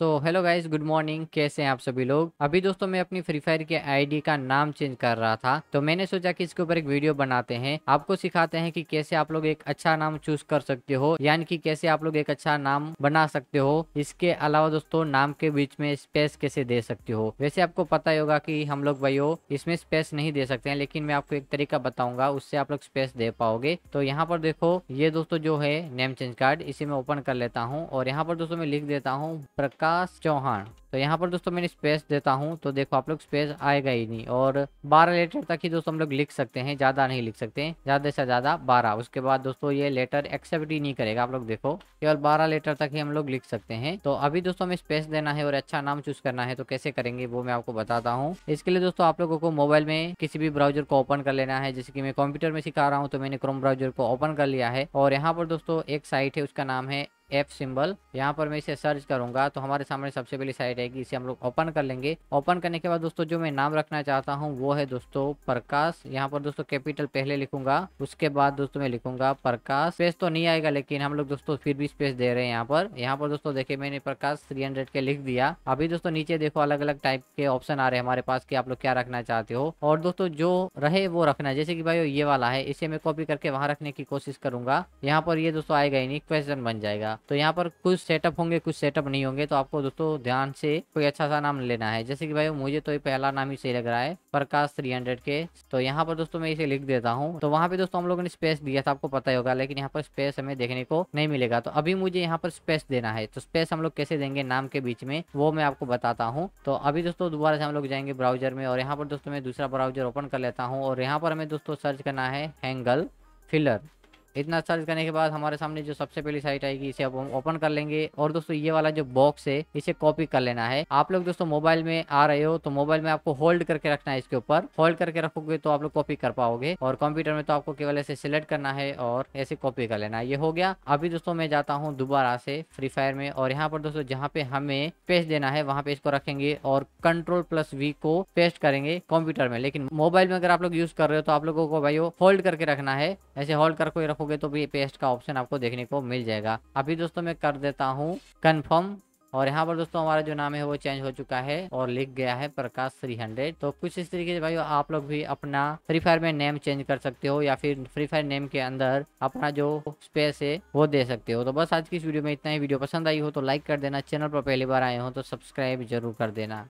सो hello guys good morning कैसे हैं आप सभी लोग अभी दोस्तों मैं अपनी फ्री फायर के आईडी का नाम चेंज कर रहा था तो मैंने सोचा कि इसके ऊपर एक वीडियो बनाते हैं आपको सिखाते हैं कि कैसे आप लोग एक अच्छा नाम चूज कर सकते हो यानी कि कैसे आप लोग एक अच्छा नाम बना सकते हो इसके अलावा दोस्तों नाम के बीच में स्पेस कैसे दे सकते हो वैसे आपको पता ही होगा की हम लोग भाई इसमें स्पेस नहीं दे सकते हैं लेकिन मैं आपको एक तरीका बताऊंगा उससे आप लोग स्पेस दे पाओगे तो यहाँ पर देखो ये दोस्तों जो है नेम चेंज कार्ड इसे मैं ओपन कर लेता हूँ और यहाँ पर दोस्तों में लिख देता हूँ प्रकाश विकास चौहान तो यहाँ पर दोस्तों मैंने स्पेस देता हूँ तो देखो आप लोग स्पेस आएगा ही नहीं और बारह लेटर तक ही दोस्तों हम लोग लिख सकते हैं ज़्यादा नहीं लिख सकते हैं ज़्यादा से ज़्यादा बारह उसके बाद दोस्तों ये लेटर एक्सेप्ट ही नहीं करेगा आप लोग देखो केवल बारह लेटर तक ही हम लोग लिख सकते हैं तो अभी दोस्तों हमें स्पेस देना है और अच्छा नाम चूज करना है तो कैसे करेंगे वो मैं आपको बताता हूँ इसके लिए दोस्तों आप लोगों को मोबाइल में किसी भी ब्राउजर को ओपन कर लेना है जैसे कि मैं कंप्यूटर में सिखा रहा हूँ तो मैंने क्रोम ब्राउजर को ओपन कर लिया है और यहाँ पर दोस्तों एक साइट है उसका नाम है एप सिंबल यहाँ पर मैं इसे सर्च करूंगा तो हमारे सामने सबसे पहली साइट रहेगी इसे हम लोग ओपन कर लेंगे ओपन करने के बाद दोस्तों जो मैं नाम रखना चाहता हूँ वो है दोस्तों प्रकाश यहाँ पर दोस्तों कैपिटल पहले लिखूंगा उसके बाद दोस्तों मैं लिखूंगा प्रकाश स्पेस तो नहीं आएगा लेकिन हम लोग दोस्तों फिर भी स्पेस दे रहे हैं यहाँ पर यहाँ पर दोस्तों देखिए मैंने प्रकाश थ्री हंड्रेड के लिख दिया अभी दोस्तों नीचे देखो अलग अलग टाइप के ऑप्शन आ रहे हैं हमारे पास की आप लोग क्या रखना चाहते हो और दोस्तों जो रहे वो रखना जैसे कि भाई ये वाला है इसे मैं कॉपी करके वहां रखने की कोशिश करूंगा यहाँ पर ये दोस्तों आएगा ही नहीं क्वेश्चन बन जाएगा तो यहाँ पर कुछ सेटअप होंगे कुछ सेटअप नहीं होंगे तो आपको दोस्तों ध्यान से से कोई अच्छा सा नाम लेना है जैसे कि भाई मुझे तो ये पहला नाम ही सही लग रहा है प्रकाश थ्री हंड्रेड के तो यहाँ पर दोस्तों मैं इसे लिख देता हूँ तो वहाँ पे दोस्तों हम लोगों ने स्पेस दिया था आपको पता ही होगा लेकिन यहाँ पर स्पेस हमें देखने को नहीं मिलेगा तो अभी मुझे यहाँ पर स्पेस देना है तो स्पेस हम लोग कैसे देंगे नाम के बीच में वो मैं आपको बताता हूँ तो अभी दोस्तों दोबारा से हम लोग जाएंगे ब्राउजर में और यहाँ पर दोस्तों में दूसरा ब्राउजर ओपन कर लेता हूँ और यहाँ पर हमें दोस्तों सर्च करना है हैंगल फिलर इतना सर्च करने के बाद हमारे सामने जो सबसे पहली साइट आएगी इसे अब हम ओपन कर लेंगे और दोस्तों ये वाला जो बॉक्स है इसे कॉपी कर लेना है आप लोग दोस्तों मोबाइल में आ रहे हो तो मोबाइल में आपको होल्ड करके रखना है इसके ऊपर होल्ड करके रखोगे तो आप लोग कॉपी कर पाओगे और कंप्यूटर में तो आपको केवल ऐसे सिलेक्ट करना है और ऐसे कॉपी कर लेना है ये हो गया अभी दोस्तों मैं जाता हूँ दोबारा से फ्री फायर में और यहाँ पर दोस्तों जहाँ पे हमें पेस्ट देना है वहाँ पे इसको रखेंगे और कंट्रोल प्लस वी को पेस्ट करेंगे कंप्यूटर में लेकिन मोबाइल में अगर आप लोग यूज कर रहे हो तो आप लोगों को भाई होल्ड करके रखना है ऐसे होल्ड करके रखोगे तो भी पेस्ट का ऑप्शन आपको देखने को मिल जाएगा अभी दोस्तों मैं कर देता हूँ कन्फर्म और यहाँ पर दोस्तों हमारा जो नाम है वो चेंज हो चुका है और लिख गया है प्रकाश थ्री हंड्रेड तो कुछ इस तरीके से भाई आप लोग भी अपना फ्री फायर में नेम चेंज कर सकते हो या फिर फ्री फायर नेम के अंदर अपना जो स्पेस है वो दे सकते हो तो बस आज की इस वीडियो में इतना ही वीडियो पसंद आई हो तो लाइक कर देना चैनल पर पहली बार आए हो तो सब्सक्राइब जरूर कर देना